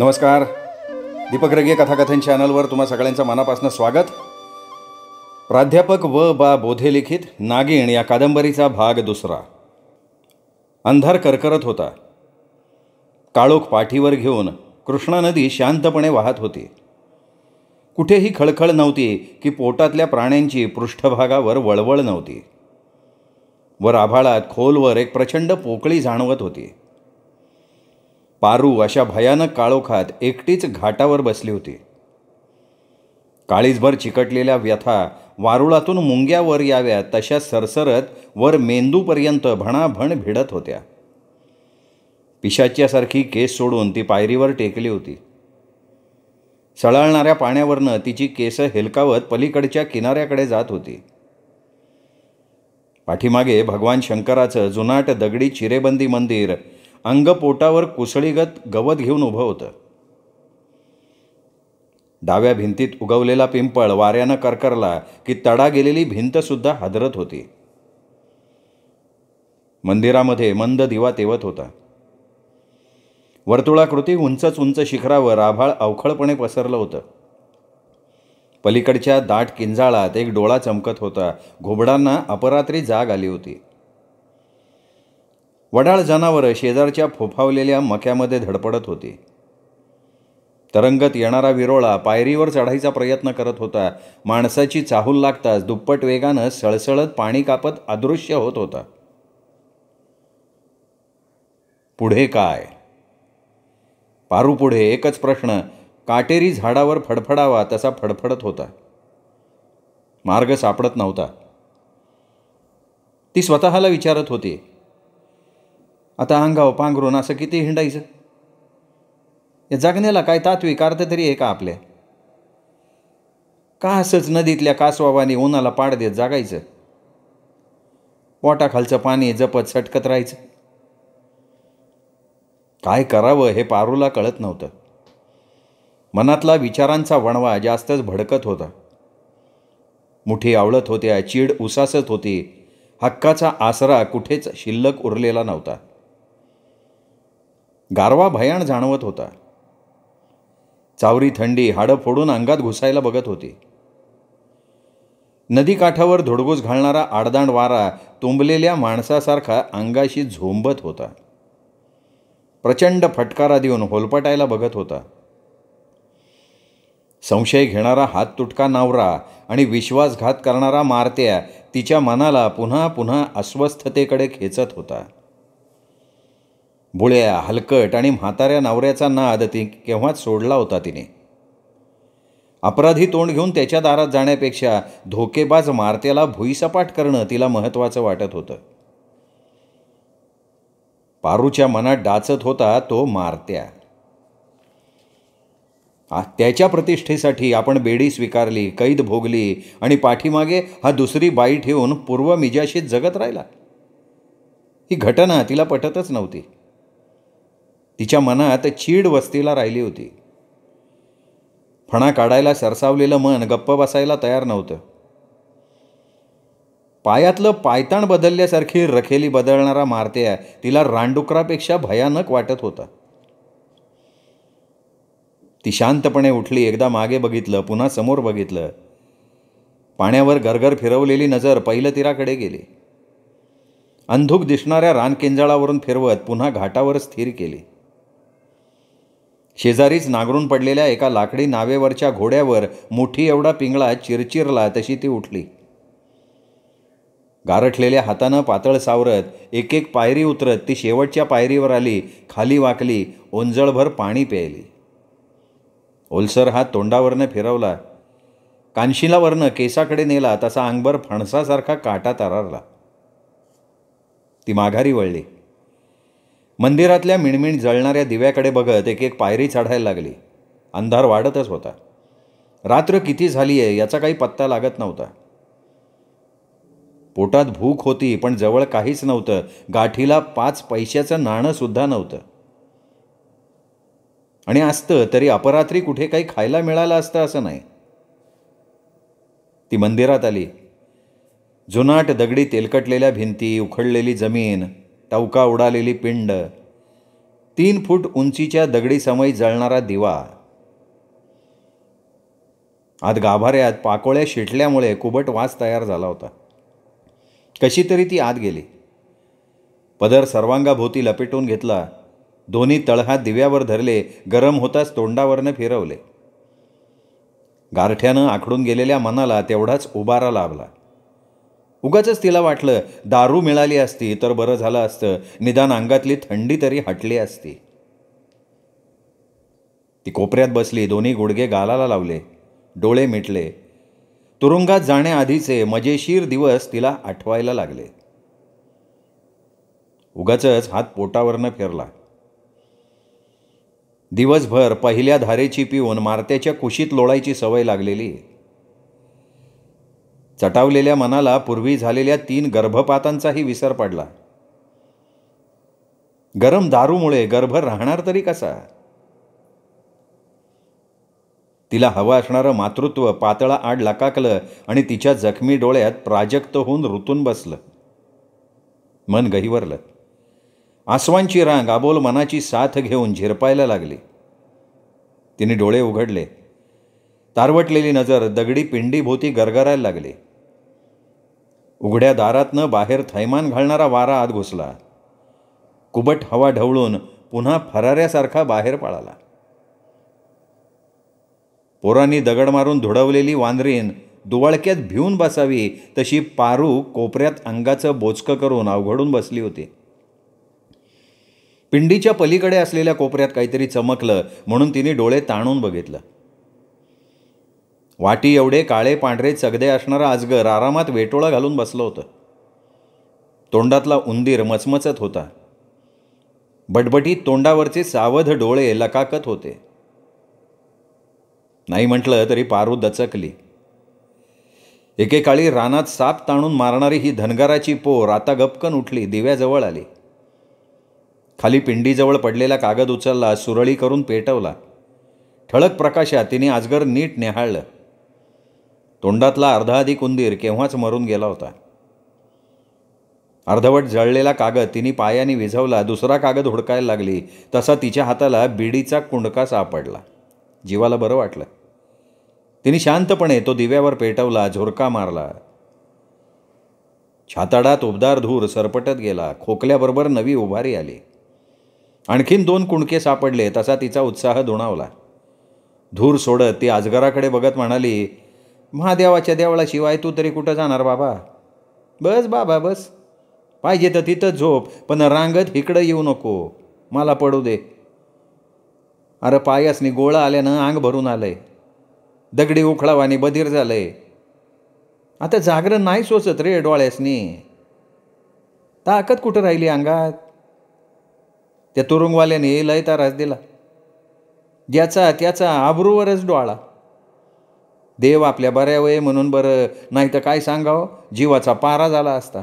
नमस्कार दीपक रगे कथाकथन चॅनलवर तुम्हा सगळ्यांचं मनापासून स्वागत प्राध्यापक व बा बोधे लिखित नागिण या कादंबरीचा भाग दुसरा अंधार करकरत होता काळोख पाठीवर घेऊन कृष्णा नदी शांतपणे वाहत होती कुठेही खळखळ नव्हती की पोटातल्या प्राण्यांची पृष्ठभागावर वळवळ नव्हती वर आभाळात खोलवर एक प्रचंड पोकळी जाणवत होती पारू अशा भयानक काळोखात एकटीच घाटावर बसली होती काळीजभर चिकटलेल्या व्यथा वारुळातून मुंग्यावर याव्या तशा सरसरत वर मेंदूपर्यंत भणाभण भिडत होत्या पिशाच्यासारखी केस सोडून ती पायरीवर टेकली होती सळाळणाऱ्या पाण्यावरनं तिची केस हेलकावत पलीकडच्या किनाऱ्याकडे जात होती पाठीमागे भगवान शंकराचं जुनाट दगडी चिरेबंदी मंदिर अंग पोटावर कुसळीगत गवत घेऊन उभं होतं डाव्या भिंतीत उगवलेला पिंपळ वाऱ्यानं करकरला की तडा गेलेली भिंतसुद्धा हादरत होती मंदिरामध्ये मंद दिवा तेवत होता वर्तुळाकृती उंचच उंच शिखरावर आभाळ अवखळपणे पसरलं होतं पलीकडच्या दाट किंजाळात एक डोळा चमकत होता घुबडांना अपरात्री जाग आली होती वडाळ जनावरं शेजारच्या फोफावलेल्या मक्यामध्ये धडपडत होती तरंगत येणारा विरोळा पायरीवर चढायचा प्रयत्न करत होता माणसाची चाहूल लागताच दुप्पट वेगानं सळसळत पाणी कापत अदृश्य होत होता पुढे काय पारू पुढे एकच प्रश्न काटेरी झाडावर फडफडावा तसा फडफडत होता मार्ग सापडत नव्हता ती स्वतःला विचारत होती आता अंगाव पांघरून असं किती हिंडायचं या जगण्याला काय तात्विक अर्थ तरी आहे का आपल्या का असंच नदीतल्या कासवाने उन्हाला पाड देत जागायचं वाटाखालचं पाणी जपत सटकत राहायचं काय करावं हे पारूला कळत नव्हतं मनातला विचारांचा वणवा जास्तच भडकत होता मुठी आवळत होत्या चीड उसासत होती हक्काचा आसरा कुठेच शिल्लक उरलेला नव्हता गारवा भयाण जाणवत होता चावरी थंडी हाडं फोडून अंगात घुसायला बघत होती नदीकाठावर धोडगोस घालणारा आडदांड वारा तुंबलेल्या माणसासारखा अंगाशी झोंबत होता प्रचंड फटकारा देऊन होलपटायला बघत होता संशय घेणारा हात तुटका नावरा आणि विश्वासघात करणारा मारत्या तिच्या मनाला पुन्हा पुन्हा अस्वस्थतेकडे खेचत होता भुळ्या हलकट आणि म्हाताऱ्या नवऱ्याचा नाद ती केव्हाच सोडला होता तिने अपराधी तोंड घेऊन त्याच्या दारात जाण्यापेक्षा धोकेबाज मारत्याला भुईसपाट करणं तिला महत्त्वाचं वाटत होतं पारूच्या मनात डाचत होता तो मारत्या त्याच्या प्रतिष्ठेसाठी आपण बेडी स्वीकारली कैद भोगली आणि पाठीमागे हा दुसरी बाई ठेवून मिजाशीत जगत राहिला ही घटना तिला पटतच नव्हती तिच्या मनात चीड वस्तीला राहिली होती फणा काढायला सरसावलेलं मन गप्प बसायला तयार नव्हतं पायातलं पायताण बदलल्यासारखी रखेली बदलणारा मारत्या तिला रानडुकरापेक्षा भयानक वाटत होता ती शांतपणे उठली एकदा मागे बघितलं पुन्हा समोर बघितलं पाण्यावर घरघर फिरवलेली नजर पहिलं तीराकडे गेली अंधुक दिसणाऱ्या रानकिंजाळावरून फिरवत पुन्हा घाटावर स्थिर केली शेजारीच नांगरून पडलेल्या एका लाकडी नावेवरच्या घोड्यावर मुठी एवढा पिंगळा चिरचिरला तशी ती उठली गारठलेल्या हातानं पातळ सावरत एक एक पायरी उतरत ती शेवटच्या पायरीवर आली खाली वाकली ओंजळभर पाणी प्यायली ओलसर हात तोंडावरनं फिरवला कानशिलावरनं केसाकडे नेला तसा अंगभर फणसासारखा काटा तरारला ती माघारी वळली मंदिरातल्या मिणमिण जळणाऱ्या दिव्याकडे बघत एक एक पायरी चढायला लागली अंधार वाढतच होता रात्र किती झाली आहे याचा काही पत्ता लागत नव्हता पोटात भूक होती पण जवळ काहीच नव्हतं गाठीला पाच पैशाचं नाणंसुद्धा नव्हतं आणि असतं तरी अपरात्री कुठे काही खायला मिळालं असतं असं नाही ती मंदिरात आली जुनाट दगडी तेलकटलेल्या भिंती उखडलेली जमीन टवका उडालेली पिंड तीन फूट उंचीच्या दगडीसमयी जळणारा दिवा आत गाभाऱ्यात पाकोळ्या शिटल्यामुळे कुबट वास तयार झाला होता कशी तरी ती आत गेली पदर सर्वांगाभोवती लपेटून घेतला दोन्ही तळहात दिव्यावर धरले गरम होताच तोंडावरनं फिरवले गारठ्यानं आखडून गेलेल्या मनाला तेवढाच उबारा लाभला उगाच तिला वाटलं दारू मिळाली असती तर बरं झालं असतं निदान अंगातली थंडी तरी हटली असती ती कोपऱ्यात बसली दोन्ही गुडघे गालाला लावले डोळे मिटले तुरुंगात जाण्याआधीचे मजेशीर दिवस तिला आठवायला लागले उगाच हात पोटावरनं फिरला दिवसभर पहिल्या धारेची पिऊन मारत्याच्या कुशीत लोळायची सवय लागलेली चटावलेल्या मनाला पूर्वी झालेल्या तीन गर्भपातांचाही विसर पडला गरम दारूमुळे गर्भ राहणार तरी कसा तिला हवं असणारं मातृत्व पातळा आड लकाकलं आणि तिच्या जखमी डोळ्यात प्राजक्त होऊन ऋतून बसलं मन गहिवरलं आसवांची रांग आबोल मनाची साथ घेऊन झिरपायला लागली तिने डोळे उघडले तारवटलेली नजर दगडी पिंडीभोवती गरगरायला लागली उघड्या दारातनं बाहेर थैमान घालणारा वारा आत घुसला कुबट हवा ढवळून पुन्हा फराऱ्यासारखा बाहेर पळाला पोरांनी दगड मारून धुडवलेली वांद्रीन दुवाळक्यात भिवून बसावी तशी पारू कोपऱ्यात अंगाचं बोचकं करून अवघडून बसली होती पिंडीच्या पलीकडे असलेल्या कोपऱ्यात काहीतरी चमकलं म्हणून तिने डोळे ताणून बघितलं वाटी एवढे काळे पांढरे चगदे असणारा आजगर आरामात वेटोळा घालून बसलं होतं तोंडातला उंदीर मचमचत होता बटबटीत तोंडावरचे सावध डोळे लकाकत होते नाही म्हटलं तरी पारू दचकली एकेकाळी रानात साप ताणून मारणारी ही धनगराची पोर आता गपकन उठली दिव्याजवळ आली खाली पिंडीजवळ पडलेला कागद उचलला सुरळी करून पेटवला ठळक प्रकाशात तिने आजगर नीट निहाळलं तोंडातला अर्धा अधिक कुंदीर केव्हाच मरून गेला होता अर्धवट जळलेला कागद तिने पायाने विझवला दुसरा कागद हुडकायला लागली तसा तिच्या हाताला बिडीचा कुंडका सापडला जीवाला बरं वाटलं तिने शांतपणे तो दिव्यावर पेटवला झोरका मारला छाताडात उबदार धूर सरपटत गेला खोकल्याबरोबर नवी उभारी आली आणखीन दोन कुंडके सापडले तसा तिचा उत्साह दुणावला धूर सोडत ती आजगराकडे बघत म्हणाली महादेवाच्या देवळाशिवाय तू तरी कुठं जाणार बाबा बस बाबा बस पाहिजे तर तिथं झोप पण रांगत इकडं येऊ नको मला पडू दे अरे पायासनी गोळा आल्यानं अंग भरून आलंय दगडी उखळावाने बधीर झालंय आता जागरण नाही सोचत रे डोळ्यासनी ताकद कुठं राहिली अंगात त्या तुरुंगवाल्याने लय तारास दिला ज्याचा त्याचा आबरूवरच डोळा देव आपल्या बऱ्या वय म्हणून बरं नाही तर काय सांगावं जीवाचा पारा झाला असता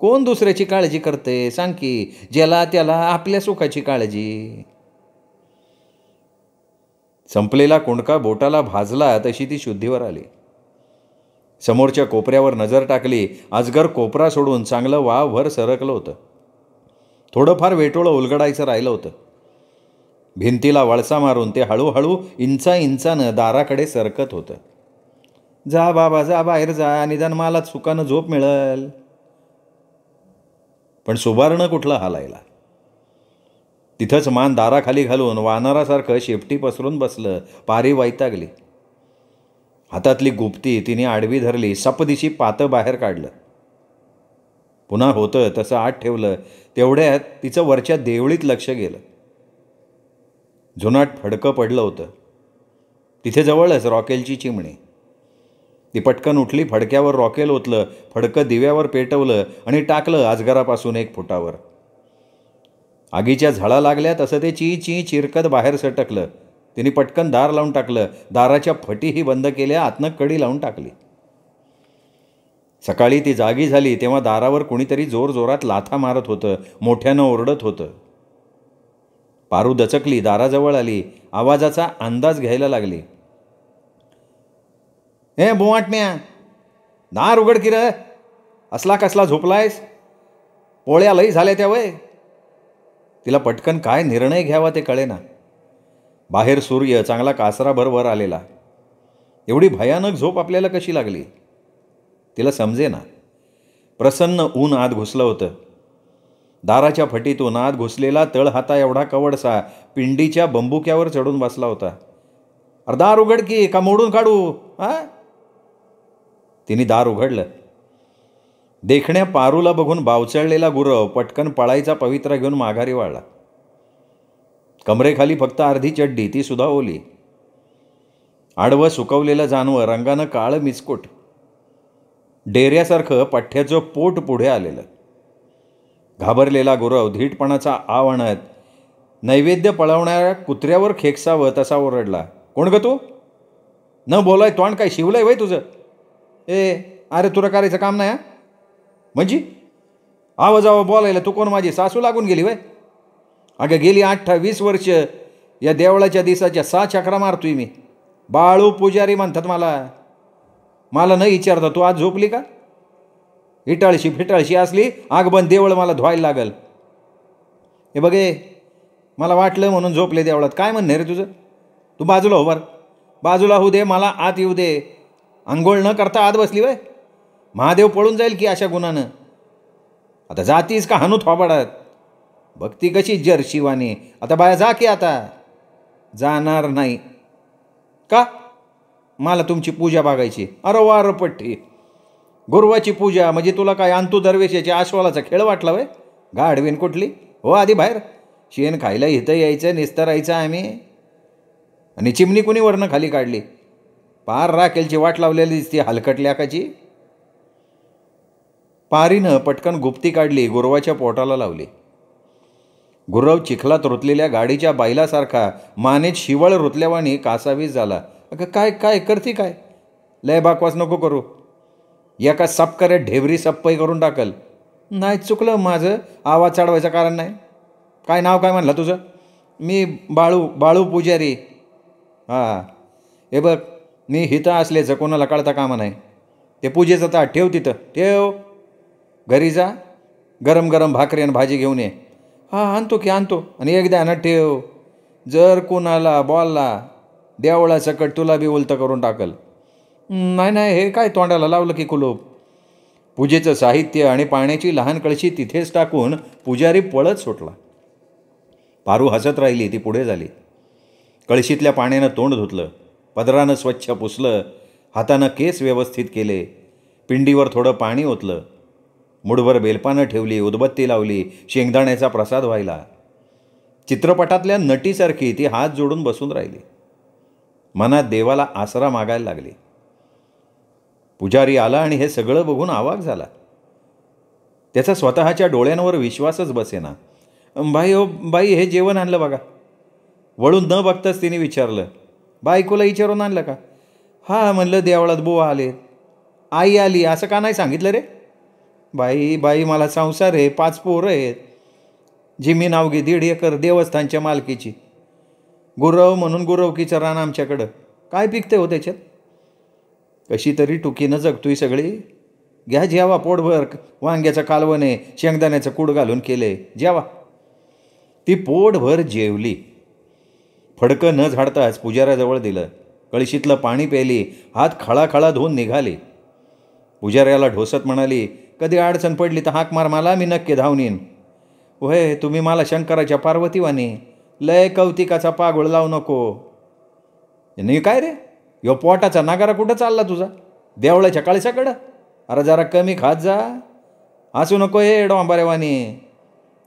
कोण दुसऱ्याची काळजी करते सांग की ज्याला त्याला आपल्या सुखाची काळजी संपलेला कोंडका बोटाला भाजला तशी ती शुद्धीवर आली समोरच्या कोपऱ्यावर नजर टाकली अजगर कोपरा सोडून चांगलं वावभर सरकलं होतं थोडंफार वेटोळं उलगडायचं राहिलं होतं भिंतीला वळसा मारून ते हळूहळू इंचा इंचानं दाराकडे सरकत होतं जा बाबा जा बाहेर जा निदान मला चुकानं झोप मिळेल पण सुबारणं कुठलं हालायला तिथंच मान दाराखाली घालून वानरासारखं शेपटी पसरून बसलं पारी वैतागली हातातली गुप्ती तिने आडवी धरली सपदिशी पातं बाहेर काढलं पुन्हा होतं तसं आत ठेवलं तेवढ्यात तिचं वरच्या देवळीत लक्ष गेलं जुनाट फडकं पडलं होतं तिथे जवळच रॉकेलची चिमणी ती पटकन उठली फडक्यावर रॉकेल ओतलं फडकं दिव्यावर पेटवलं आणि टाकलं आजगारापासून एक फुटावर आगीच्या झाडा लागल्या तसं ते ची ची चिरकत बाहेर सटकलं तिने पटकन दार लावून टाकलं दाराच्या फटीही बंद केल्या आतनं कडी लावून टाकली सकाळी ती जागी झाली तेव्हा दारावर कोणीतरी जोरजोरात लाथा मारत होतं मोठ्यानं ओरडत होतं पारू दचकली दाराजवळ आली आवाजाचा अंदाज घ्यायला लागली ए बोवाटण्या दार उघड किर असला कसला झोपलायस पोळ्या लई झाल्या त्या वय तिला पटकन काय निर्णय घ्यावा ते कळेना बाहेर सूर्य चांगला कासराभर वर आलेला एवढी भयानक झोप आपल्याला कशी लागली तिला समजेना प्रसन्न ऊन आत घुसलं होतं दाराच्या फटीतून आत घुसलेला तळ हाता एवढा कवडसा पिंडीच्या बंबुक्यावर चढून बसला होता अरे दार उघड की का मोडून काढू हा तिने दार उघडलं देखण्या पारूला बघून बावचळलेला गुरव पटकन पळायचा पवित्रा घेऊन माघारी वाळला कमरेखाली फक्त अर्धी चड्डी ती सुद्धा ओली आडवं सुकवलेलं जानवं रंगानं काळं मिचकोट डेऱ्यासारखं पठ्ठ्याचं पोट पुढे आलेलं घाबरलेला गुरव धीटपणाचा आव आणत नैवेद्य पळवणाऱ्या कुत्र्यावर खेकसावं तसा ओरडला कोण ग तू न बोलाय तोंड काय शिवलंय वय तुझं ए अरे तुरा करायचं काम नाही म्हणजे आवाजावं बोलायला तू कोण माझी सासू लागून गेली वय अगं गेली वीस वर्ष या देवळाच्या दिसाच्या सा चक्रा मारतोय मी बाळू पुजारी म्हणतात मला मला न विचारता तू आज झोपली का इटाळशी फिटाळशी असली आगबन देवळ मला धुवायला लागल हे बघे मला वाटलं म्हणून झोपले देवळात काय म्हणणे रे तुझं तू बाजूला हो बर बाजूला होऊ दे मला आत येऊ दे आंघोळ न करता आत बसली वय महादेव पळून जाईल की अशा गुणानं आता जातीस का हनू थोबाडात भक्ती कशी जर शिवाने आता बाया जा की आता जाणार नाही का मला तुमची पूजा बागायची अरे पट्टी गुरुवाची पूजा म्हणजे तुला काय अंतू दरवेश याच्या आश्वालाचा खेळ वाटला वय गाढवीन कुठली हो आधी बाहेर शेण खायला इथं यायचं निस्तरायचं आम्ही आणि चिमणी कुणी वरनं खाली काढली पार राखेलची वाट लावलेली दिसती काची पारीनं पटकन गुप्ती काढली गुरवाच्या पोटाला लावली गुरव चिखलात रुतलेल्या गाडीच्या बैलासारखा मानेत शिवळ रुतल्यावानी कासावीस झाला अगं काय काय करती काय लय बाकवास नको करू एका सपकाऱ्या ढेबरी सप्पही करून टाकल नाही चुकलं माझं आवाज चढवायचं कारण नाही काय नाव काय म्हणलं तुझं मी बाळू बाळू पुजारी हां हे बघ मी हिता असल्याचं कोणाला कळता कामा नाही ते पूजेचं ता ठेव तिथं ठेव घरी जा गरम गरम भाकरी आणि भाजी घेऊन ये हां आणतो की आणतो आणि एकदा ना ठेव जर कोणाला बॉलला देवळा सकट तुला बी उलतं करून टाकल नाही नाही हे काय तोंडाला लावलं की कुलूप पूजेचं साहित्य आणि पाण्याची लहान कळशी तिथेच टाकून पुजारी पळत सुटला पारू हसत राहिली ती पुढे झाली कळशीतल्या पाण्यानं तोंड धुतलं पदरानं स्वच्छ पुसलं हातानं केस व्यवस्थित केले पिंडीवर थोडं पाणी ओतलं मुठभर बेलपानं ठेवली उदबत्ती लावली शेंगदाण्याचा प्रसाद व्हायला चित्रपटातल्या नटीसारखी ती हात जोडून बसून राहिली मनात देवाला आसरा मागायला लागली पुजारी आला आणि हे सगळं बघून आवाक झाला त्याचा स्वतःच्या डोळ्यांवर विश्वासच बसेना बाई हो बाई हे जेवण आणलं बघा वळून न बघताच तिने विचारलं बायकोला विचारून आणलं का हां म्हणलं देवळात बोवा आले आई आली असं का नाही सांगितलं रे बाई बाई मला संसार आहे पाच पोरं आहेत जिमी नावगी दीड एकर देवस्थानच्या मालकीची गुरव म्हणून गुरवकीचं रान आमच्याकडं काय पिकते हो त्याच्यात कशी तरी टुकीनं जगतोय सगळी घ्या जेवा पोटभर वांग्याचं कालवणे शेंगदाण्याचं कूड घालून केले जेवा ती पोटभर जेवली फडकं न झाडताच पुजाऱ्याजवळ दिलं कळशीतलं पाणी प्यायली हात खळाखळा धुवून निघाली पुजाऱ्याला ढोसत म्हणाली कधी अडचण पडली तर हाक मार मला मी नक्की धावनीन वय तुम्ही मला शंकराच्या पार्वतीवानी लय कौतिकाचा पागोळ लावू नको नाही काय रे यो पोटाचा नागारा कुठं चालला तुझा देवळाच्या काळीसाकडं अरे जरा कमी खात जा असू नको हे डोंबारेवानी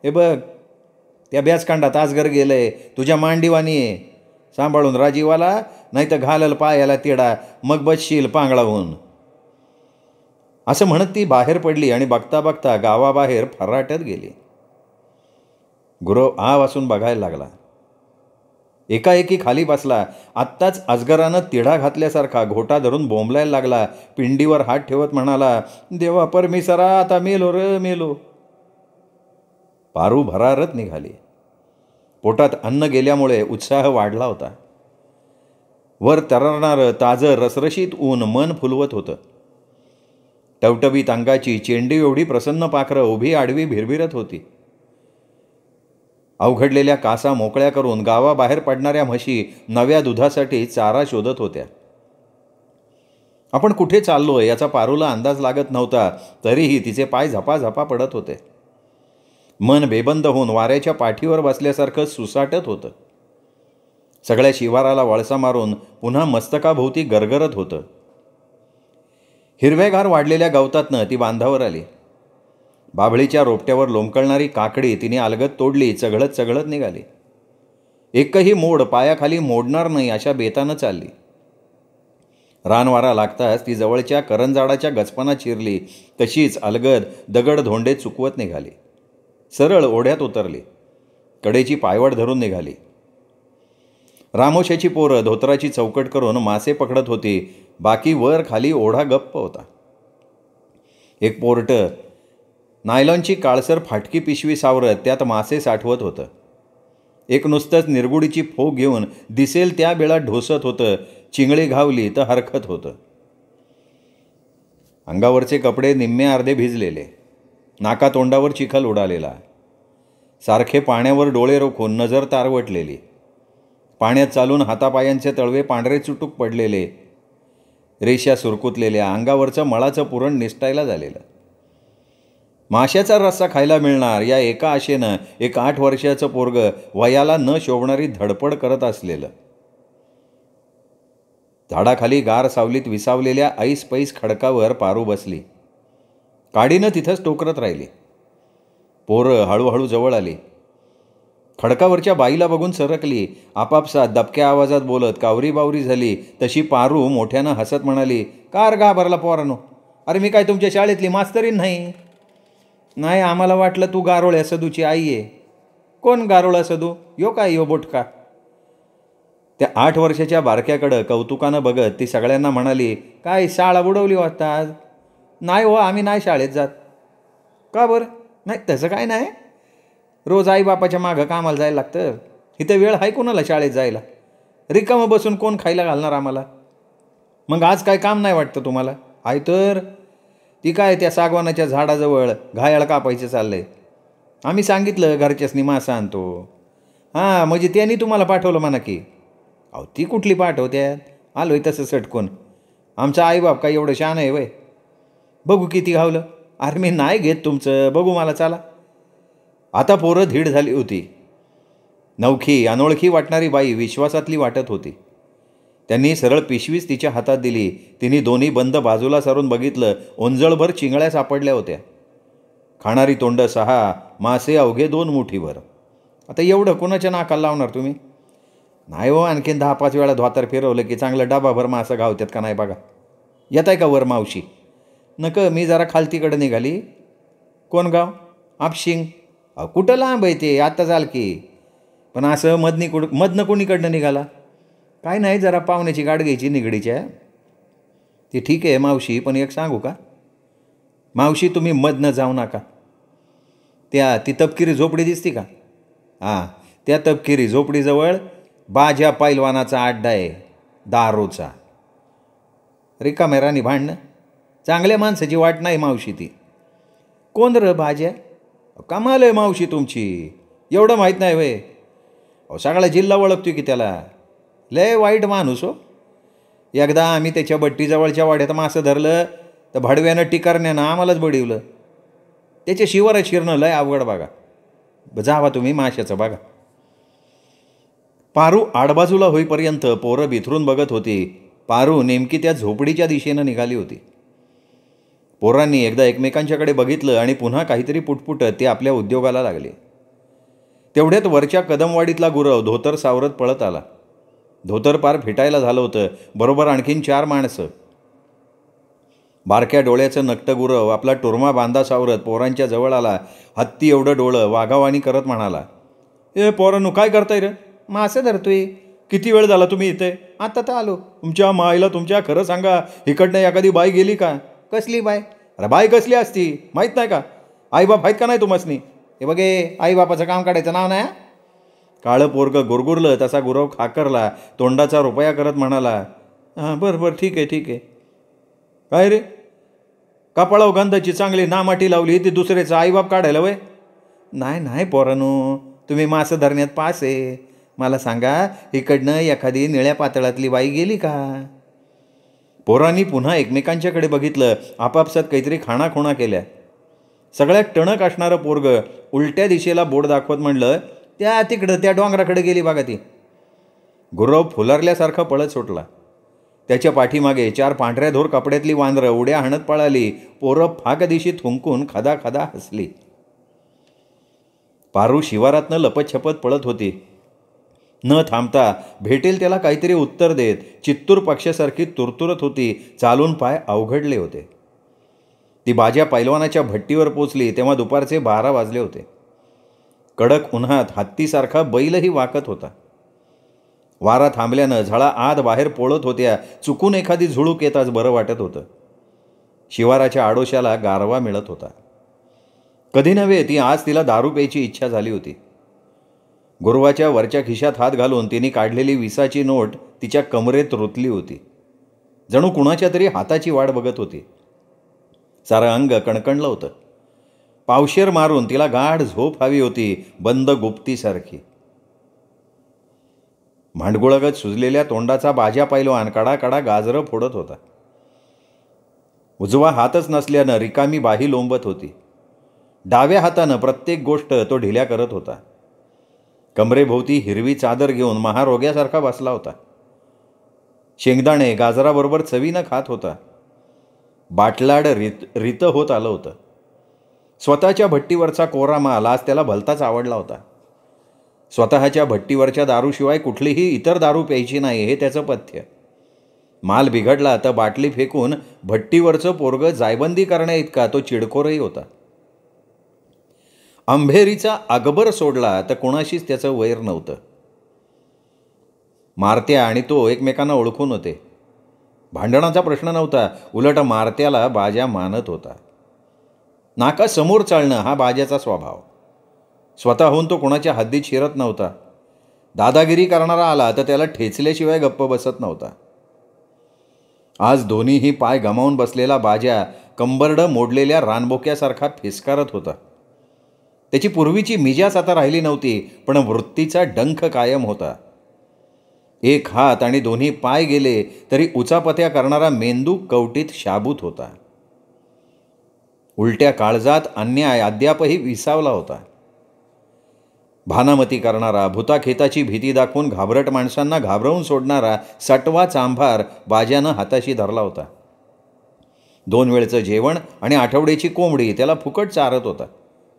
हे बघ त्या ब्यासकांडात आजगर गेलं आहे तुझ्या मांडीवानी आहे सांभाळून राजीवाला नाही तर घालल पायाला तिडा मग बसशील पांगळाहून असं म्हणत ती बाहेर पडली आणि बघता बघता गावाबाहेर फराट्यात गेली गुरव आ असून बघायला लागला एकाएकी खाली बसला आत्ताच अजगरानं तिढा घातल्यासारखा घोटा धरून बोंबलायला लागला पिंडीवर हात ठेवत म्हणाला देवा सरा आता मेलो र मेलो पारू भरारत निघाली पोटात अन्न गेल्यामुळे उत्साह वाढला होता वर तरणारं ताजं रसरशीत ऊन मन फुलवत होतं टवटवीत अंगाची चेंडी एवढी प्रसन्न पाखरं उभी आडवी भिरभिरत होती अवघडलेल्या कासा मोकळ्या करून गावाबाहेर पडणाऱ्या म्हशी नव्या दुधासाठी चारा शोधत होत्या आपण कुठे चाललो याचा पारूला अंदाज लागत नव्हता तरीही तिचे पाय झपाझपा पडत होते मन बेबंद होऊन वाऱ्याच्या पाठीवर बसल्यासारखं सुसाटत होतं सगळ्या शिवाराला वळसा मारून पुन्हा मस्तकाभोवती गरगरत होतं हिरवेगार वाढलेल्या गवतातनं ती बांधावर आली बाभळीच्या रोपट्यावर लोंबकळणारी काकडी तिने अलगत तोडली चघळत चघळत निघाली एकही मोड पायाखाली मोडणार नाही अशा बेतानं चालली रानवारा लागताच ती जवळच्या करंजाडाच्या गचपाना चिरली तशीच अलगद दगड धोंडे चुकवत निघाली सरळ ओढ्यात उतरली कडेची पायवड धरून निघाली रामोशाची पोरं धोतराची चौकट करून मासे पकडत होती बाकी वर खाली ओढा गप्प होता एक पोरटं नायलॉनची काळसर फाटकी पिशवी सावरत त्यात मासे साठवत होतं एक नुसतंच निरगुडीची फोग घेऊन दिसेल त्या बेळा ढोसत होतं चिंगळी घावली तर हरकत होतं अंगावरचे कपडे निम्मे अर्धे भिजलेले नाका तोंडावर चिखल उडालेला सारखे पाण्यावर डोळे रोखून नजर तारवटलेली पाण्यात चालून हातापायांचे तळवे पांढरे चुटूक पडलेले रेषा सुरकुतलेल्या अंगावरचं मळाचं पुरण निसटायला झालेलं माशाचा रस्सा खायला मिळणार या एका आशेनं एक आठ वर्षाचं पोरग वयाला न शोभणारी धडपड करत असलेलं झाडाखाली गार सावलीत विसावलेल्या ऐस पैस खडकावर पारू बसली काडीनं तिथंच टोकरत राहिली पोरं हळूहळू जवळ आली खडकावरच्या बाईला बघून सरकली आपापसात दबक्या आवाजात बोलत कावरी बावरी झाली तशी पारू मोठ्यानं हसत म्हणाली कार गाभरला पोरानो अरे मी काय तुमच्या शाळेतली मास्तरीन नाही नाही आम्हाला वाटलं तू गारोळ्या सदूची आई आहे कोण गारोळा सदू यो काय यो बोटका त्या आठ वर्षाच्या बारक्याकडं कौतुकानं बघत ती सगळ्यांना म्हणाली काय शाळा बुडवली वाटतं हो नाही हो आम्ही नाही शाळेत जात का बरं नाही तसं काय नाही रोज आई बापाच्या मागं कामाला जायला लागतं इथे वेळ आहे कोणाला शाळेत जायला रिकामं बसून कोण खायला घालणार आम्हाला मग आज काय काम नाही वाटतं तुम्हाला आई तर ती काय त्या सागवानाच्या झाडाजवळ घायाळ कापायचे चाललंय आम्ही सांगितलं घरच्यासनी मासा आणतो हां म्हणजे त्यांनी तुम्हाला पाठवलं म्हणा की अहो ती कुठली पाठवत्यात हो आलो आहे तसं सटकून आमचा आईबाप काही एवढं शान आहे वय बघू किती घावलं अरे मी नाही घेत तुमचं बघू मला चाला आता पोरं धीड झाली होती नवखी अनोळखी वाटणारी बाई विश्वासातली वाटत होती त्यांनी सरळ पिशवीच तिच्या हातात दिली तिने दोन्ही बंद बाजूला सारून बघितलं ओंजळभर चिंगळ्या सापडल्या होत्या खाणारी तोंड सहा मासे अवघे दोन मुठीवर आता एवढं कोणाच्या नाकाला लावणार तुम्ही नाही हो आणखीन दहा पाच वेळा धोतर फिरवलं की चांगलं डबाभर मासं गावतात का नाही बघा येत आहे का वर मावशी नकं मी जरा खालतीकडं निघाली कोण गाव आपशिंग कुठं लांब आहे ते आत्ताच आल की पण असं मधनी कुड मधनं कोणीकडनं निघाला काय नाही जरा पाहुण्याची गाठ घ्यायची निगडीच्या ती ठीक आहे मावशी पण एक सांगू का मावशी तुम्ही मधनं जाऊ नका त्या ती तपकिरी झोपडी दिसती का हां त्या तपकिरी झोपडीजवळ बाज्या पैलवानाचा अड्डा आहे दारूचा रिका राणी भांडणं चांगल्या माणसाची वाट नाही मावशी ती कोण र भाज्या कमाल आहे मावशी तुमची एवढं माहीत नाही वय अहो सगळा जिल्हा ओळखतो की त्याला लय वाईट माणूस हो एकदा आम्ही त्याच्या बट्टीजवळच्या वाड्यात मासं धरलं तर भाडव्यानं टिकारण्यानं आम्हालाच बडिवलं त्याच्या शिवर शिरणं लय अवघड बघा जावा तुम्ही माशाचं बघा पारू आडबाजूला होईपर्यंत पोरं बिथरून बघत होती पारू नेमकी त्या झोपडीच्या दिशेनं निघाली होती पोरांनी एकदा एकमेकांच्याकडे बघितलं आणि पुन्हा काहीतरी पुटपुटत ते आपल्या उद्योगाला लागले तेवढ्यात वरच्या कदमवाडीतला गुरव धोतर सावरत पळत आला धोतरपार फिटायला झालं होतं बरोबर आणखीन चार माणसं बारक्या डोळ्याचं नक्टगुरव आपला टोरमा बांधा सावरत पोरांच्या जवळ आला हत्ती एवढं डोळं वाघावाणी करत म्हणाला ए पोरांनो काय करताय रे मासे धरतोय किती वेळ झाला तुम्ही इथे आता तर आलो तुमच्या माईला तुमच्या खरं सांगा इकडनं एखादी बाई गेली का कसली बाय अरे बाय कसली असती माहीत नाही का आईबाप आहेत का नाही तुमसनी हे बघे आईबापाचं काम काढायचं नाव नाही काळं पोरगं गुरगुरलं तसा गुरव खाकरला तोंडाचा रुपया करत म्हणाला हां बरं बरं ठीक आहे ठीक आहे काय रे कपाळाव गंधाची चांगली नामाटी लावली ती दुसऱ्याचं आईबाप काढायला वय नाही नाही पोरानो तुम्ही मासं धरण्यात पास आहे मला सांगा इकडनं एखादी निळ्या पातळातली बाई गेली का पोरांनी पुन्हा एकमेकांच्याकडे बघितलं आपापसात काहीतरी खाणाखुणा केल्या सगळ्यात टणक असणारं पोरगं उलट्या दिशेला बोट दाखवत म्हणलं त्या तिकडं त्या डोंगराकडे गेली बघा ती गुरव फुलारल्यासारखा पळत सुटला त्याच्या पाठीमागे चार पांढऱ्या धोर कपड्यातली वांद्रं उड्या हाणत पळाली पोरं फाक दिशी थुंकून खदा खदा हसली पारू शिवारातनं लपतछपत पळत होती न थांबता भेटेल त्याला काहीतरी उत्तर देत चित्तूर पक्षासारखी तुरतुरत होती चालून पाय अवघडले होते ती बाज्या पैलवानाच्या भट्टीवर पोचली तेव्हा दुपारचे बारा वाजले होते कडक उन्हात हत्तीसारखा बैलही वाकत होता वारा थांबल्यानं झाडा आत बाहेर पोळत होत्या चुकून एखादी झुळूक आज बरं वाटत होतं शिवाराच्या आडोशाला गारवा मिळत होता कधी नव्हे ती आज तिला दारू प्यायची इच्छा झाली होती गुरुवाच्या वरच्या खिशात हात घालून तिने काढलेली विसाची नोट तिच्या कमरेत रुतली होती जणू कुणाच्या तरी हाताची वाट बघत होती सारं अंग कणकणलं होतं पावशेर मारून तिला गाढ झोप हवी होती बंद गुप्तीसारखी भांडगुळगत सुजलेल्या तोंडाचा बाज्या पैलवान कडाकडा गाजरं फोडत होता उजवा हातच नसल्यानं रिकामी बाही लोंबत होती डाव्या हातानं प्रत्येक गोष्ट तो ढिल्या करत होता कमरेभोवती हिरवी चादर घेऊन महारोग्यासारखा बसला होता शेंगदाणे गाजराबरोबर चवीनं खात होता बाटलाड रीत रित होत आलं होतं स्वतःच्या भट्टीवरचा कोरा माल आज त्याला भलताच आवडला होता स्वतःच्या भट्टीवरच्या दारूशिवाय कुठलीही इतर दारू प्यायची नाही हे त्याचं पथ्य माल बिघडला तर बाटली फेकून भट्टीवरचं पोरगं जायबंदी करण्या इतका तो चिडखोरही होता अंभेरीचा अकबर सोडला तर कोणाशीच त्याचं वैर नव्हतं मारत्या आणि तो एकमेकांना ओळखून होते भांडणाचा प्रश्न नव्हता उलट मारत्याला बाजा मानत होता नाका समोर चालणं हा बाजाचा स्वभाव स्वतःहून तो कोणाच्या हद्दीत शिरत नव्हता दादागिरी करणारा आला तर त्याला ठेचल्याशिवाय गप्प बसत नव्हता आज दोन्हीही पाय गमावून बसलेला बाज्या कंबर्ड मोडलेल्या रानबोक्यासारखा फिसकारत होता त्याची पूर्वीची मिजाच आता राहिली नव्हती पण वृत्तीचा डंख कायम होता एक हात आणि दोन्ही पाय गेले तरी उचापत्या करणारा मेंदू कवटीत शाबूत होता उलट्या काळजात अन्याय अद्यापही विसावला होता भानामती करणारा भूताखेताची भीती दाखवून घाबरट माणसांना घाबरवून सोडणारा सटवा चांभार बाज्यानं हाताशी धरला होता दोन वेळचं जेवण आणि आठवड्याची कोंबडी त्याला फुकट चारत होता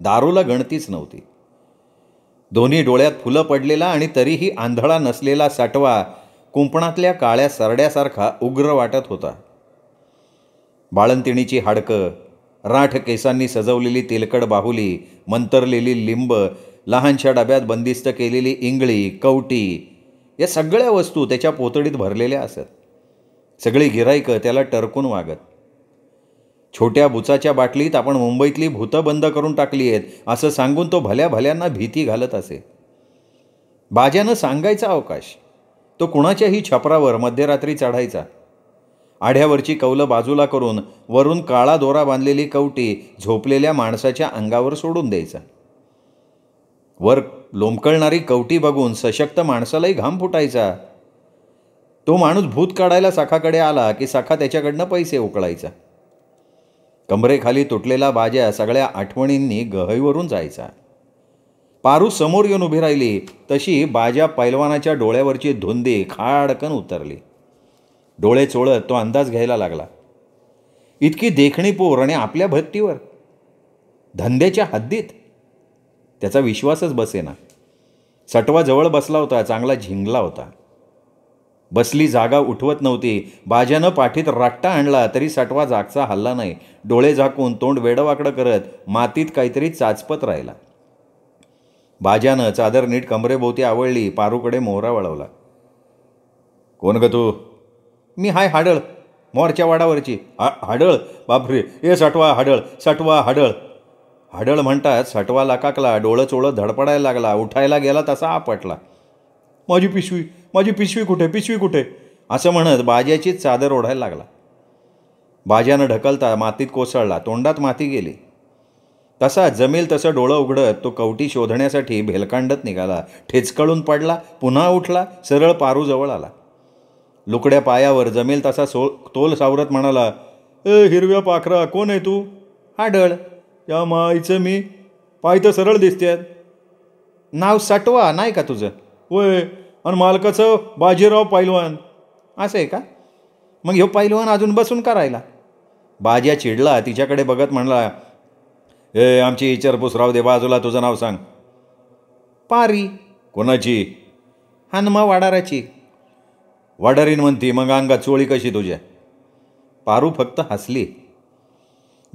दारूला गणतीच नव्हती दोन्ही डोळ्यात फुलं पडलेला आणि तरीही आंधळा नसलेला साठवा कुंपणातल्या काळ्या सरड्यासारखा उग्र वाटत होता बाळंतिणीची हाडकं राठ केसांनी सजवलेली तेलकड बाहुली मंतरलेली लिंब लहानशा डब्यात बंदिस्त केलेली इंगळी कवटी या सगळ्या वस्तू त्याच्या पोतडीत भरलेल्या असत सगळी गिरायकं त्याला टरकून वागत छोट्या बुचाच्या बाटलीत आपण मुंबईतली भूतं बंद करून टाकली आहेत असं सांगून तो भल्या भल्यांना भीती घालत असे बाज्यानं सांगायचा अवकाश तो कुणाच्याही छपरावर मध्यरात्री चढायचा आढ्यावरची कौलं बाजूला करून वरून काळा दोरा बांधलेली कवटी झोपलेल्या माणसाच्या अंगावर सोडून द्यायचा वर लोंबकळणारी कवटी बघून सशक्त माणसालाही घाम फुटायचा तो माणूस भूत काढायला सखाकडे आला की सखा त्याच्याकडनं पैसे उकळायचा कमरेखाली तुटलेला बाज्या सगळ्या आठवणींनी गहईवरून जायचा पारू समोर येऊन उभी राहिली तशी बाजा पैलवानाच्या डोळ्यावरची धुंदी खाडकन उतरली डोळे चोळत तो अंदाज घ्यायला लागला इतकी देखणी पोर आणि आपल्या भट्टीवर धंद्याच्या हद्दीत त्याचा विश्वासच बसेना सटवा जवळ बसला होता चांगला झिंगला होता बसली जागा उठवत नव्हती बाज्यानं पाठीत राट्टा आणला तरी सटवा जागचा हल्ला नाही डोळे झाकून तोंड वेडवाकडं करत मातीत काहीतरी चाचपत राहिला बाज्यानं चादर नीट कमरेभोवती आवळली पारूकडे मोहरा वळवला कोण ग तू मी हाय हाडळ मोरच्या वाडावरची हा हाडळ बापरे ए सटवा हाडळ सटवा हाडळ हाडळ म्हणतात सटवा लाकाकला डोळं चोळं धडपडायला लागला उठायला गेला तसा आपटला माझी पिशवी माझी पिशवी कुठे पिशवी कुठे असं म्हणत बाज्याचीच चादर ओढायला लागला बाज्यानं ढकलता मातीत कोसळला तोंडात माती गेली तसा जमेल तसं डोळं उघडत तो कवटी शोधण्यासाठी भेलकांडत निघाला ठेचकळून पडला पुन्हा उठला सरळ पारूजवळ आला लुकड्या पायावर जमेल तसा सो तोल सावरत म्हणाला ए हिरव्या पाखरा कोण आहे तू आढळ या माईचं मी पाय तर सरळ दिसतात नाव साठवा नाही का तुझं वय आणि मालकाचं बाजीराव पैलवान असं आहे का मग ह्यो पैलवान अजून बसून राहिला बाज्या चिडला तिच्याकडे बघत म्हणला ए आमची इचारपूसराव दे बाजूला तुझं नाव सांग पारी कोणाची हनुमा वाडाराची वाडरीन म्हणती मग अंगात चोळी कशी तुझ्या पारू फक्त हसली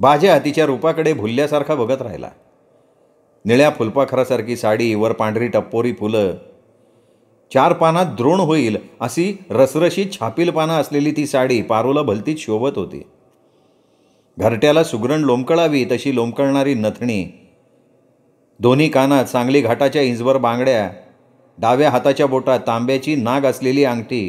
बाज्या तिच्या रूपाकडे भुलल्यासारखा बघत राहिला निळ्या फुलपाखरासारखी साडी वर पांढरी टप्पोरी फुलं चार पानात द्रोण होईल अशी रसरशी छापील पानं असलेली ती साडी पारूला भलतीच शोभत होती घरट्याला सुगरण लोंबकळावी तशी लोंबकळणारी नथणी दोन्ही कानात सांगली घाटाच्या इंजवर बांगड्या डाव्या हाताच्या बोटात तांब्याची नाग असलेली अंगठी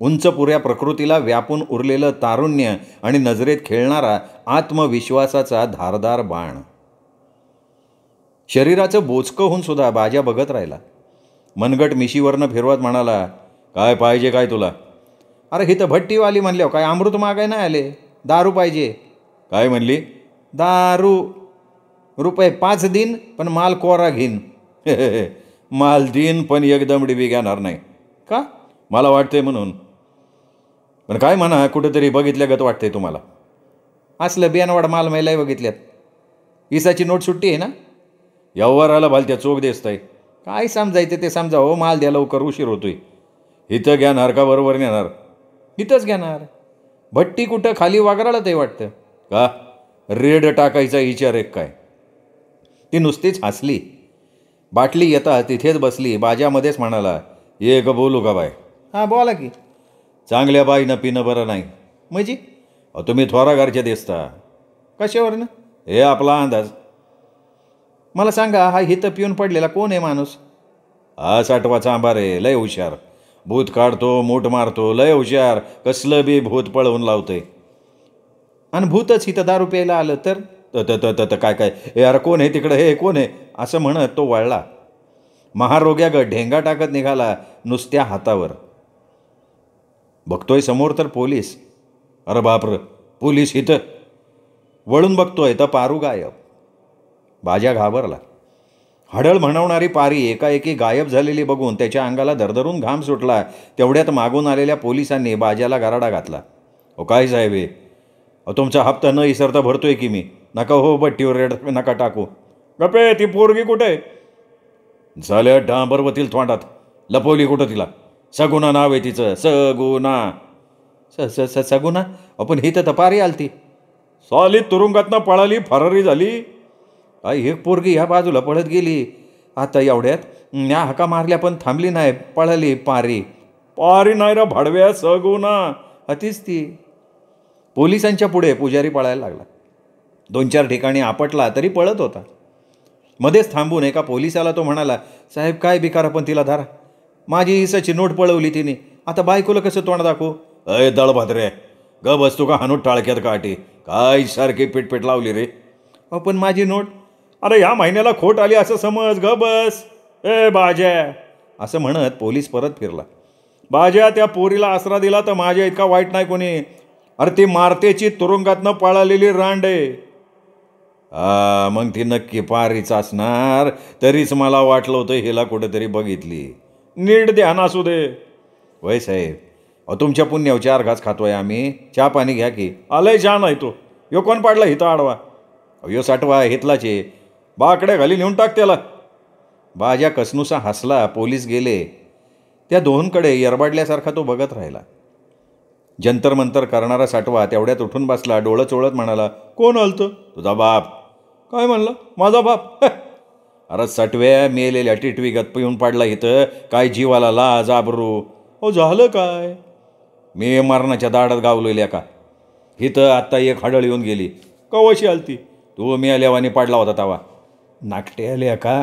उंच पुऱ्या प्रकृतीला व्यापून उरलेलं तारुण्य आणि नजरेत खेळणारा आत्मविश्वासाचा धारदार बाण शरीराचं बोचकं होऊन सुद्धा बाजा बघत राहिला मनगट मिशीवरनं फिरवत म्हणाला काय पाहिजे काय तुला अरे ही भट्टीवाली म्हणले काय अमृत मागाय नाही आले दारू पाहिजे काय म्हणली दारू रुपये पाच दिन पण माल कोरा घेईन माल दिन पण एकदम डिबी घेणार नाही का मला वाटते म्हणून पण काय म्हणा कुठंतरी बघितल्यागत वाटते तुम्हाला असलं बियाणवाड माल महिलाही बघितल्यात इसाची नोट सुट्टी आहे ना व्यवहाराला भालत्या चोख देसत आहे काय समजायचं ते समजा हो माल द्या लवकर उशीर होतोय इथं घेणार का बरोबर घेणार इथंच घेणार भट्टी कुठं खाली वागराला ते वाटतं का रेड टाकायचा विचार एक काय ती नुसतीच हसली बाटली येता तिथेच बसली बाज्यामध्येच म्हणाला ये ग बोलू का बाय हां बोला की चांगल्या बाईनं पिणं बरं नाही म्हणजे तुम्ही थोरा घरचे दिसता ना हे आपला अंदाज मला सांगा हा हित पिऊन पडलेला कोण आहे माणूस हा साठवा चांबा रे लय हुशार भूत काढतो मूठ मारतो लय हुशार कसलं बी भूत पळवून लावतंय आणि भूतच इथं दारू प्यायला आलं तर त- काय काय हे अरे कोण आहे तिकडं हे कोण आहे असं म्हणत तो वळला महारोग्या ग ढेंगा टाकत निघाला नुसत्या हातावर बघतोय समोर तर पोलीस अरे बापर पोलीस इथं वळून बघतोय तर पारू गायब बाजा घाबरला हडळ म्हणवणारी पारी एकाएकी गायब झालेली बघून त्याच्या अंगाला धरधरून घाम सुटला तेवढ्यात मागून आलेल्या पोलिसांनी बाजाला गाराडा घातला ओ काय साहेब हे तुमचा हप्ता न इसरता भरतोय की मी नका हो बट्टीवर रेड नका टाकू गपे ती पोरगी कुठे झालं डांबरवतील थोंडात लपवली कुठं तिला सगुणा नाव आहे तिचं सगुणा स स स सगुना आपण ही तर तपारी आलती सॉली तुरुंगातनं पळाली फरारी झाली आई एक पोरगी ह्या बाजूला पळत गेली आता एवढ्यात न्या हाका मारल्या पण थांबली नाही पळाली पारी पारी नाही रा भाडव्या सगुणा अतिच ती पोलिसांच्या पुढे पुजारी पळायला लागला दोन चार ठिकाणी आपटला तरी पळत होता मध्येच थांबून एका पोलिसाला तो म्हणाला साहेब काय बिकार आपण तिला धारा माझी हिसाची नोट पळवली तिने आता बायकोला कसं तोंड दाखवू अय दळभाद्रे ग बसतो का हनोट टाळक्यात काटे काय सारखी पिटपिट लावली रे पण माझी नोट अरे ह्या महिन्याला खोट आली असं समज ग बस ए बाज्या असं म्हणत पोलीस परत फिरला बाज्या त्या पोरीला आसरा दिला तर माझ्या इतका वाईट नाही कोणी अरे ती मारतेची तुरुंगातनं पळालेली रांड आहे मग ती नक्की पारीच असणार तरीच मला वाटलं होतं हिला कुठेतरी बघितली नीट ध्यान असू दे वय साहेब अ तुमच्या पुण्यावर चार घास खातोय आम्ही चहा पाणी घ्या की आलंय छान आहे तो यो कोण पाडला हिता आडवा यो साठवा हितलाचे बाकडे घाली नेऊन टाक त्याला बाजा कसनुसा हसला पोलीस गेले त्या दोनकडे यरबाडल्यासारखा तो बघत राहिला जंतरमंतर करणारा साठवा तेवढ्यात उठून बसला डोळं चोळत म्हणाला कोण आलतं तुझा बाप काय म्हणलं माझा बाप अरे सटव्या मेलेल्या टिटवी पिऊन पाडला इथं काय जीवाला लाज आबरू हो झालं काय मी मरणाच्या दाडात गावलेल्या का इथं आत्ता एक हडळ येऊन गेली कवशी आलती तू मी आल्यावानी पाडला होता तावा नाकटे आल्या का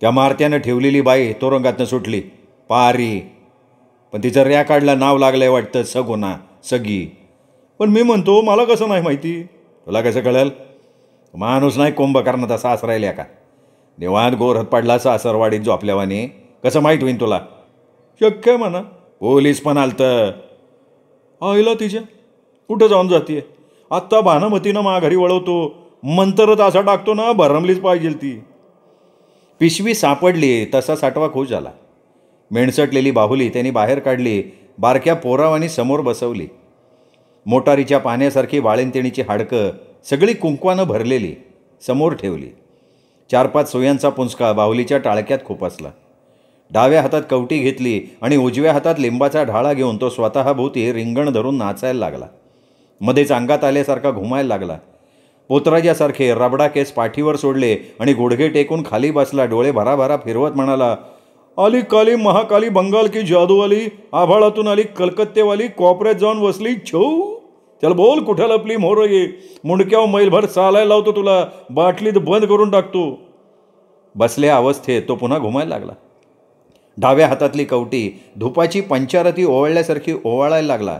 त्या मारत्यानं ठेवलेली बाई तोरंगातनं सुटली पारी पण तिचं काढला नाव लागलंय वाटतं सगुना सगी पण मी म्हणतो मला कसं नाही माहिती तुला कसं कळेल माणूस नाही कुंभकर्णाचा सास राहिल्या का देवात गोरहत असा सरवाडीत जो आपल्यावाने कसं माहीत होईन तुला शक्य म्हणा पोलीस पण आलतं आईला तिच्या कुठं जाऊन जाते आत्ता भानमतीनं घरी वळवतो मंतरच असा टाकतो ना भरमलीच पाहिजे ती पिशवी सापडली तसा साठवा खूश झाला मेणसटलेली बाहुली त्यांनी बाहेर काढली बारक्या पोरावानी समोर बसवली मोटारीच्या पाण्यासारखी वाळेंतेणीची हाडकं सगळी कुंकवानं भरलेली समोर ठेवली चार पाच सोयांचा पुंचका बाहुलीच्या टाळक्यात असला डाव्या हातात कवटी घेतली आणि उजव्या हातात लिंबाचा ढाळा घेऊन तो स्वतःभोवती रिंगण धरून नाचायला लागला मध्येच अंगात आल्यासारखा घुमायला लागला पोतराजासारखे रबडा केस पाठीवर सोडले आणि गुडघे टेकून खाली बसला डोळे भराभरा फिरवत म्हणाला आली काली महाकाली बंगाल की जादूवाली आभाळातून आली कलकत्तेवाली कॉपऱ्यात जाऊन वसली छऊ त्याला बोल कुठे लपली मोर ये मुंडक्यावर मैलभर चालायला लावतो तुला बाटलीत बंद करून टाकतो बसल्या अवस्थेत तो पुन्हा घुमायला लागला डाव्या हातातली कवटी धुपाची पंचारती ओवळल्यासारखी ओवाळायला लागला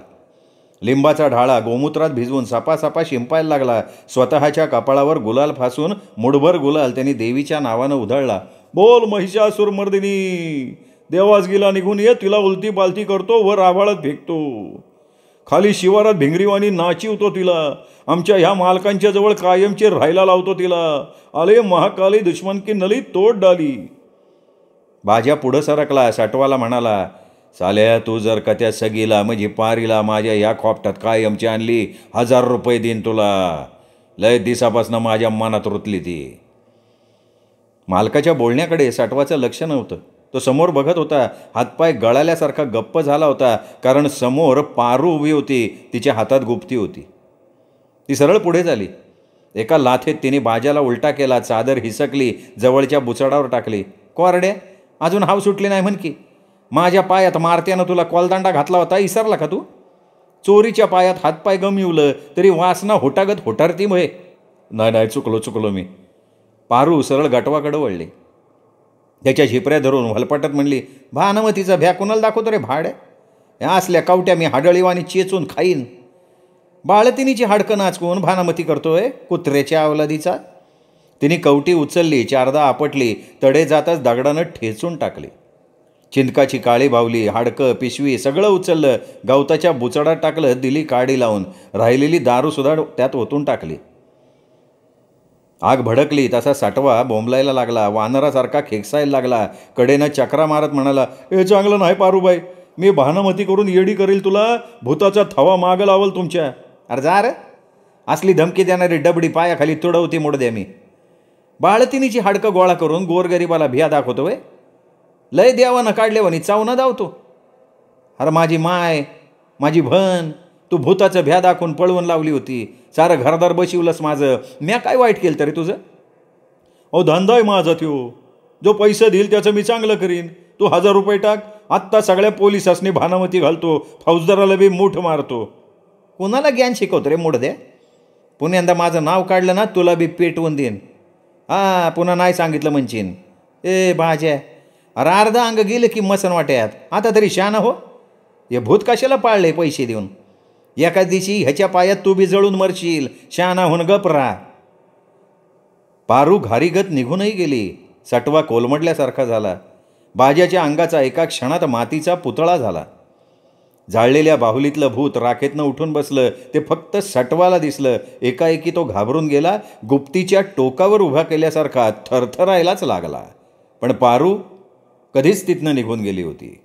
लिंबाचा ढाळा गोमूत्रात भिजवून सापासापा शिंपायला लागला स्वतःच्या कपाळावर गुलाल फासून मुडभर गुलाल त्यांनी देवीच्या नावानं उधळला बोल महिषासूर मर्दिनी देवास निघून ये तिला उलती पालती करतो वर आभाळात फेकतो खाली शिवारात भिंगरीवाणी नाचिवतो तिला आमच्या ह्या मालकांच्या जवळ कायमचे राहायला लावतो तिला आले महाकाली दुश्मन की नली तोड डाली भाज्या पुढं सरकला साठवाला म्हणाला चाल्या तू जर का त्या सगीला म्हणजे पारीला माझ्या या खोपटात कायमची आणली हजार रुपये देईन तुला लय दिसापासनं माझ्या मनात रुतली ती मालकाच्या बोलण्याकडे साठवाचं लक्ष नव्हतं तो समोर बघत होता हातपाय गळाल्यासारखा गप्प झाला होता कारण समोर पारू उभी होती तिच्या हातात गुप्ती होती ती सरळ पुढे झाली एका लाथेत तिने बाजाला उलटा केला चादर हिसकली जवळच्या बुचडावर टाकली कोरडे अजून हाव सुटली नाही म्हण की माझ्या पायात मारत्यानं तुला कॉलदांडा घातला होता इसरला का तू चोरीच्या पायात हातपाय गमिवलं तरी वासना होटागत होटारती मये नाही नाही चुकलो चुकलो मी पारू सरळ गटवाकडं वळली त्याच्या झिपऱ्या धरून हलपटत म्हणली भानमतीचा भ्या कुणाला दाखवतो रे भाड या असल्या कावट्या मी हाडळीवानी चेचून खाईन बाळतिनीची हाडकं नाचकून भानामती करतोय कुत्र्याच्या अवलादीचा तिने कवटी उचलली चारदा आपटली तडे जाताच दगडानं ठेचून टाकली चिंतकाची काळी भावली हाडकं पिशवी सगळं उचललं गवताच्या बुचडात टाकलं दिली काडी लावून राहिलेली दारूसुद्धा त्यात ओतून टाकली आग भडकली तसा साठवा बोंबलायला लागला वानरासारखा खेकसायला लागला कडेनं चक्रा मारत म्हणाला ए चांगलं नाही पारूबाई मी भानमती करून येडी करील तुला भूताचा थवा माग लावल तुमच्या अरे जा रे असली धमकी देणारी डबडी पायाखाली तुडवती मोड द्या मी बाळतिनीची हाडकं गोळा करून गोरगरिबाला भिया दाखवतो वे लय न काढले वनी न धावतो अरे माझी माय माझी भन तू भूताचं भ्या दाखवून पळवून लावली होती सारं घरदार बशिवलंस माझं म्या काय वाईट केलं तरी तुझं अहो धंदा आहे माझा त्यो जो पैसे देईल त्याचं मी चांगलं करीन तू हजार रुपये टाक आत्ता सगळ्या पोलिसांनी भानामती घालतो फौजदाराला बी मूठ मारतो कोणाला ज्ञान शिकवतो रे दे पुन्हा यंदा माझं नाव काढलं ना तुला बी पेटवून देईन हां पुन्हा नाही सांगितलं म्हणशीन ए बाजे अरे अर्धा अंग गेलं की मसन वाट्यात आता तरी शान हो हे भूत कशाला पाळले पैसे देऊन एका दिवशी ह्याच्या पायात तू भिजळून मरशील शानाहून गप रा पारू घारीगत निघूनही गेली सटवा कोलमडल्यासारखा झाला बाजाच्या अंगाचा एका क्षणात मातीचा पुतळा झाला जाळलेल्या बाहुलीतलं भूत राखेतनं उठून बसलं ते फक्त सटवाला दिसलं एकाएकी तो घाबरून गेला गुप्तीच्या टोकावर उभा केल्यासारखा थरथरायलाच लागला पण पारू कधीच तिथनं निघून गेली होती